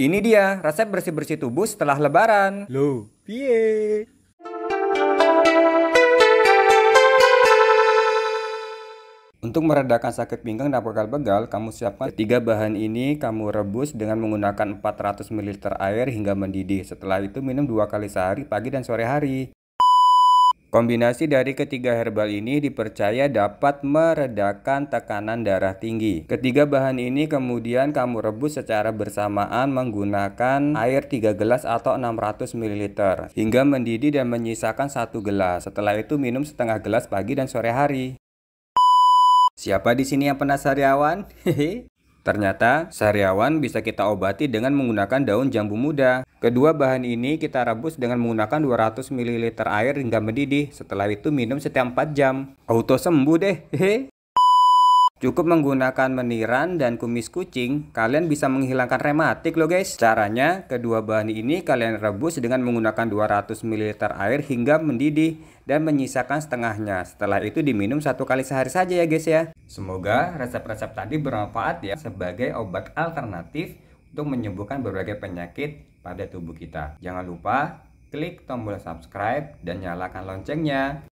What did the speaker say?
Ini dia resep bersih-bersih tubuh setelah lebaran. Loh, piye? Untuk meredakan sakit pinggang dan pegal-pegal, kamu siapkan tiga bahan ini kamu rebus dengan menggunakan 400 ml air hingga mendidih. Setelah itu minum dua kali sehari pagi dan sore hari. Kombinasi dari ketiga herbal ini dipercaya dapat meredakan tekanan darah tinggi. Ketiga bahan ini kemudian kamu rebus secara bersamaan menggunakan air 3 gelas atau 600 ml hingga mendidih dan menyisakan satu gelas. Setelah itu minum setengah gelas pagi dan sore hari. Siapa di sini yang penasaran? Hehe. Ternyata sariawan bisa kita obati dengan menggunakan daun jambu muda. Kedua bahan ini kita rebus dengan menggunakan 200 ml air hingga mendidih. Setelah itu minum setiap 4 jam. Auto sembuh deh. Hehehe. Cukup menggunakan meniran dan kumis kucing, kalian bisa menghilangkan rematik loh guys. Caranya, kedua bahan ini kalian rebus dengan menggunakan 200 ml air hingga mendidih dan menyisakan setengahnya. Setelah itu diminum satu kali sehari saja ya guys ya. Semoga resep-resep tadi bermanfaat ya sebagai obat alternatif untuk menyembuhkan berbagai penyakit pada tubuh kita. Jangan lupa klik tombol subscribe dan nyalakan loncengnya.